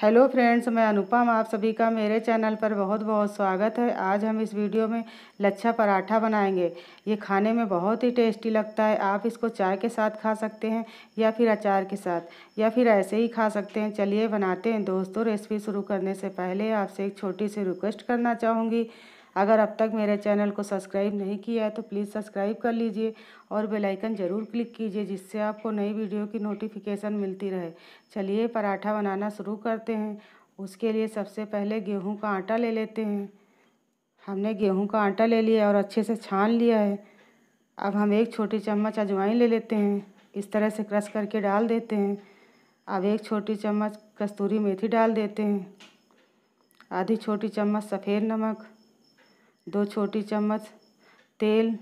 hello friends मैं अनुपम आप सभी का मेरे चैनल पर बहुत बहुत स्वागत है आज हम इस वीडियो में लच्छा पराठा बनाएंगे ये खाने में बहुत ही टेस्टी लगता है आप इसको चाय के साथ खा सकते हैं या फिर अचार के साथ या फिर ऐसे ही खा सकते हैं चलिए बनाते हैं दोस्तों रेसिपी शुरू करने से पहले आपसे एक छोटी सी रिक्वेस्ट करना चाहूँगी अगर अब तक मेरे चैनल को सब्सक्राइब नहीं किया है तो प्लीज़ सब्सक्राइब कर लीजिए और बेल आइकन ज़रूर क्लिक कीजिए जिससे आपको नई वीडियो की नोटिफिकेशन मिलती रहे चलिए पराठा बनाना शुरू करते हैं उसके लिए सबसे पहले गेहूँ का आटा ले लेते हैं हमने गेहूँ का आटा ले लिया और अच्छे से छान लिया है अब हम एक छोटी चम्मच अजवाइन ले लेते हैं इस तरह से क्रश करके डाल देते हैं अब एक छोटी चम्मच कस्तूरी मेथी डाल देते हैं आधी छोटी चम्मच सफ़ेद नमक दो छोटी चम्मच तेल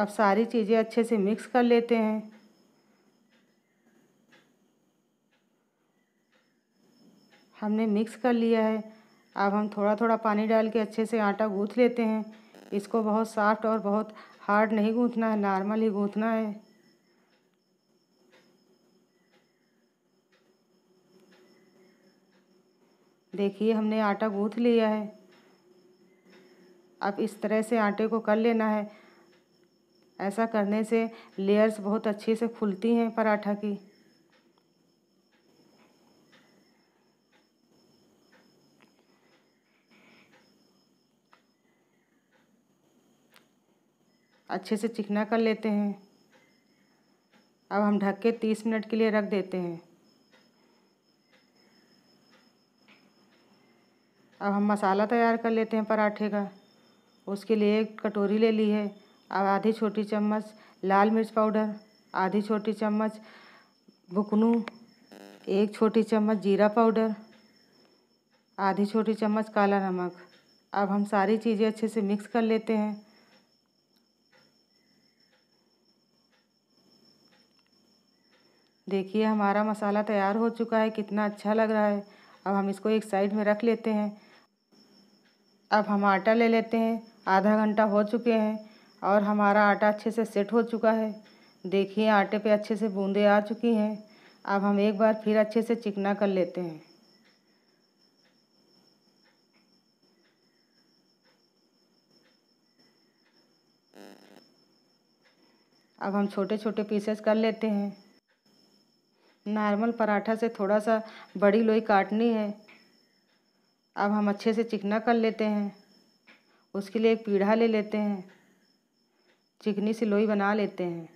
अब सारी चीज़ें अच्छे से मिक्स कर लेते हैं हमने मिक्स कर लिया है अब हम थोड़ा थोड़ा पानी डाल के अच्छे से आटा गूँथ लेते हैं इसको बहुत सॉफ्ट और बहुत हार्ड नहीं गूँथना है नॉर्मल ही गूँथना है देखिए हमने आटा गूँथ लिया है अब इस तरह से आटे को कर लेना है ऐसा करने से लेयर्स बहुत अच्छे से खुलती हैं पराठा की अच्छे से चिकना कर लेते हैं अब हम ढक के तीस मिनट के लिए रख देते हैं अब हम मसाला तैयार कर लेते हैं पराठे का उसके लिए एक कटोरी ले ली है अब आधी छोटी चम्मच लाल मिर्च पाउडर आधी छोटी चम्मच भुकनू एक छोटी चम्मच जीरा पाउडर आधी छोटी चम्मच काला नमक अब हम सारी चीज़ें अच्छे से मिक्स कर लेते हैं देखिए हमारा मसाला तैयार हो चुका है कितना अच्छा लग रहा है अब हम इसको एक साइड में रख लेते हैं अब हम आटा ले लेते हैं आधा घंटा हो चुके हैं और हमारा आटा अच्छे से सेट हो चुका है देखिए आटे पे अच्छे से बूंदे आ चुकी हैं अब हम एक बार फिर अच्छे से चिकना कर लेते हैं अब हम छोटे छोटे पीसेस कर लेते हैं नॉर्मल पराठा से थोड़ा सा बड़ी लोई काटनी है अब हम अच्छे से चिकना कर लेते हैं उसके लिए एक पीढ़ा ले लेते हैं चिकनी से लोई बना लेते हैं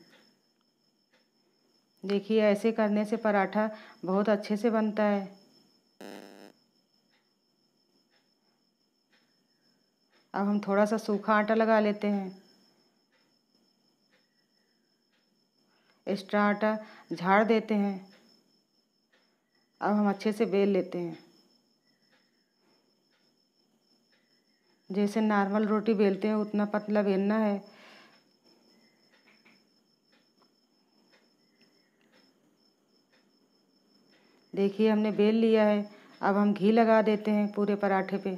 देखिए ऐसे करने से पराठा बहुत अच्छे से बनता है अब हम थोड़ा सा सूखा आटा लगा लेते हैं एक्स्ट्रा आटा झाड़ देते हैं अब हम अच्छे से बेल लेते हैं जैसे नॉर्मल रोटी बेलते हैं उतना पतला बेलना है देखिए हमने बेल लिया है अब हम घी लगा देते हैं पूरे पराठे पे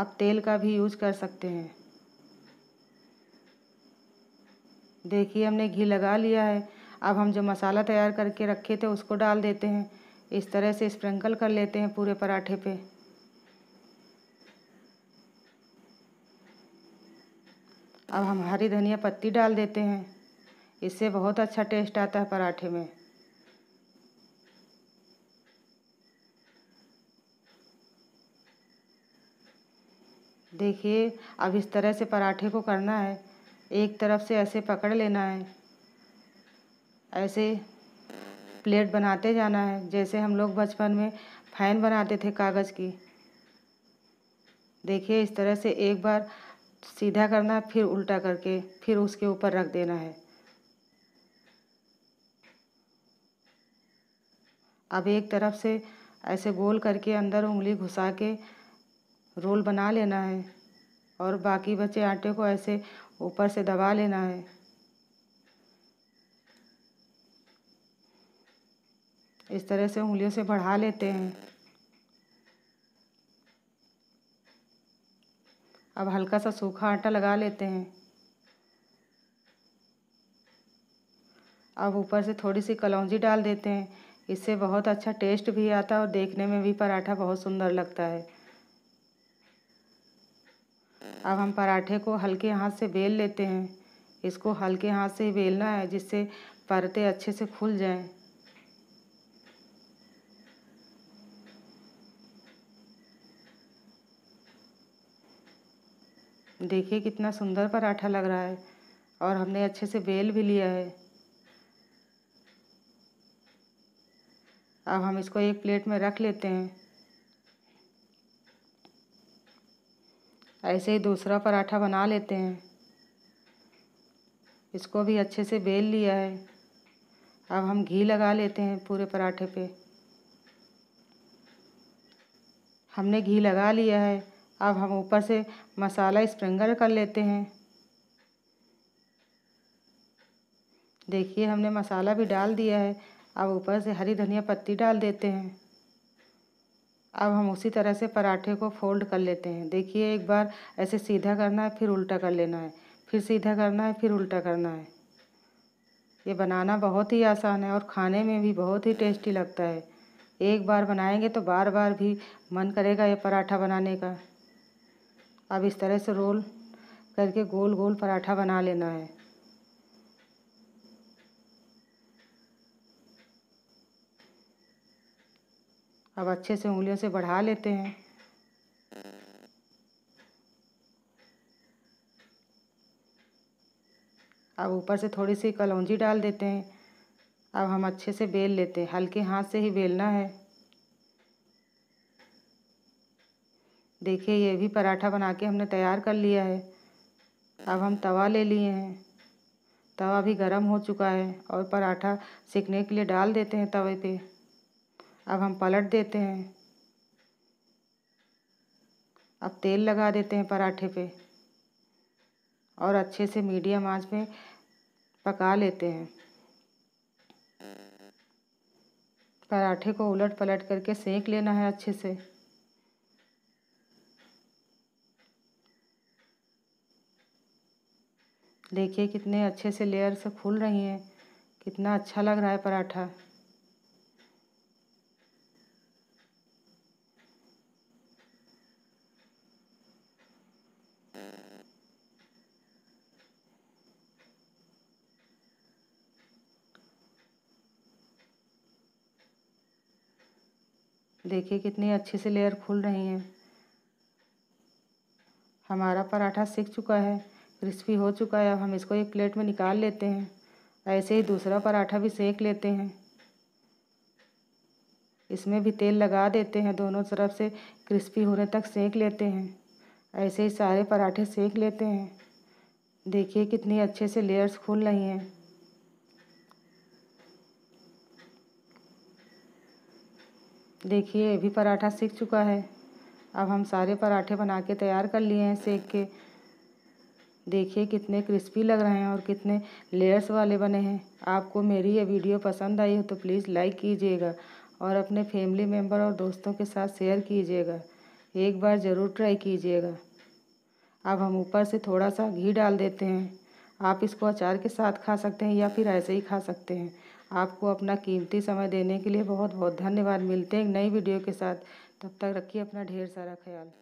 आप तेल का भी यूज़ कर सकते हैं देखिए हमने घी लगा लिया है अब हम जो मसाला तैयार करके रखे थे उसको डाल देते हैं इस तरह से स्प्रिंकल कर लेते हैं पूरे पराठे पे अब हम हरी धनिया पत्ती डाल देते हैं इससे बहुत अच्छा टेस्ट आता है पराठे में देखिए अब इस तरह से पराठे को करना है एक तरफ से ऐसे पकड़ लेना है ऐसे प्लेट बनाते जाना है जैसे हम लोग बचपन में फैन बनाते थे कागज़ की देखिए इस तरह से एक बार सीधा करना फिर उल्टा करके फिर उसके ऊपर रख देना है अब एक तरफ से ऐसे गोल करके अंदर उंगली घुसा के रोल बना लेना है और बाकी बचे आटे को ऐसे ऊपर से दबा लेना है इस तरह से उंगलियों से बढ़ा लेते हैं अब हल्का सा सूखा आटा लगा लेते हैं अब ऊपर से थोड़ी सी कलौजी डाल देते हैं इससे बहुत अच्छा टेस्ट भी आता है और देखने में भी पराठा बहुत सुंदर लगता है अब हम पराठे को हल्के हाथ से बेल लेते हैं इसको हल्के हाथ से ही बेलना है जिससे परते अच्छे से खुल जाएं देखिए कितना सुंदर पराठा लग रहा है और हमने अच्छे से बेल भी लिया है अब हम इसको एक प्लेट में रख लेते हैं ऐसे ही दूसरा पराठा बना लेते हैं इसको भी अच्छे से बेल लिया है अब हम घी लगा लेते हैं पूरे पराठे पे हमने घी लगा लिया है अब हम ऊपर से मसाला स्प्रिंगल कर लेते हैं देखिए हमने मसाला भी डाल दिया है अब ऊपर से हरी धनिया पत्ती डाल देते हैं अब हम उसी तरह से पराठे को फोल्ड कर लेते हैं देखिए एक बार ऐसे सीधा करना है फिर उल्टा कर लेना है फिर सीधा करना है फिर उल्टा करना है ये बनाना बहुत ही आसान है और खाने में भी बहुत ही टेस्टी लगता है एक बार बनाएंगे तो बार बार भी मन करेगा ये पराठा बनाने का अब इस तरह से रोल करके गोल गोल पराठा बना लेना है अब अच्छे से उंगलियों से बढ़ा लेते हैं अब ऊपर से थोड़ी सी कलौजी डाल देते हैं अब हम अच्छे से बेल लेते हैं हल्के हाथ से ही बेलना है देखिए ये भी पराठा बना के हमने तैयार कर लिया है अब हम तवा ले लिए हैं तवा भी गर्म हो चुका है और पराठा सेकने के लिए डाल देते हैं तवे पे अब हम पलट देते हैं अब तेल लगा देते हैं पराठे पे और अच्छे से मीडियम आंच में पका लेते हैं पराठे को उलट पलट करके सेक लेना है अच्छे से देखिए कितने अच्छे से लेयर से खुल रही हैं कितना अच्छा लग रहा है पराठा देखिए कितनी अच्छे से लेयर खुल रही हैं हमारा पराठा सीख चुका है क्रिस्पी हो चुका है अब हम इसको एक प्लेट में निकाल लेते हैं ऐसे ही दूसरा पराठा भी सेक लेते हैं इसमें भी तेल लगा देते हैं दोनों तरफ से क्रिस्पी होने तक सेक लेते हैं ऐसे ही सारे पराठे सेक लेते हैं देखिए कितनी अच्छे से लेयर्स खुल रही हैं देखिए ये भी पराठा सीख चुका है अब हम सारे पराठे बना के तैयार कर लिए हैं सेक के देखिए कितने क्रिस्पी लग रहे हैं और कितने लेयर्स वाले बने हैं आपको मेरी ये वीडियो पसंद आई हो तो प्लीज़ लाइक कीजिएगा और अपने फैमिली मेम्बर और दोस्तों के साथ शेयर कीजिएगा एक बार ज़रूर ट्राई कीजिएगा अब हम ऊपर से थोड़ा सा घी डाल देते हैं आप इसको अचार के साथ खा सकते हैं या फिर ऐसे ही खा सकते हैं आपको अपना कीमती समय देने के लिए बहुत बहुत धन्यवाद मिलते हैं एक नई वीडियो के साथ तब तक रखिए अपना ढेर सारा ख्याल